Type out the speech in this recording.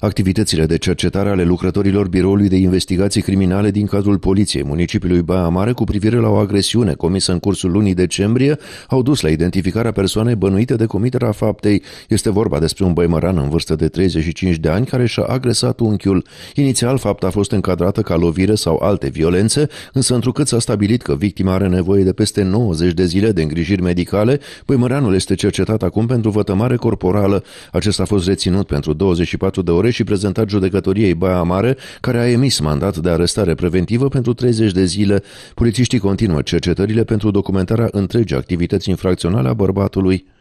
Activitățile de cercetare ale lucrătorilor Biroului de Investigații Criminale din cadrul Poliției Municipiului Baia Mare cu privire la o agresiune comisă în cursul lunii decembrie au dus la identificarea persoanei bănuite de comiterea faptei. Este vorba despre un băimăran în vârstă de 35 de ani care și-a agresat unchiul. Inițial, fapta a fost încadrată ca lovire sau alte violențe, însă întrucât s-a stabilit că victima are nevoie de peste 90 de zile de îngrijiri medicale, băimăranul este cercetat acum pentru vătămare corporală. Acesta a fost reținut pentru 24 de ore București și prezentat judecătoriei Baia Mare, care a emis mandat de arestare preventivă pentru 30 de zile. Polițiștii continuă cercetările pentru documentarea întregii activități infracționale a bărbatului.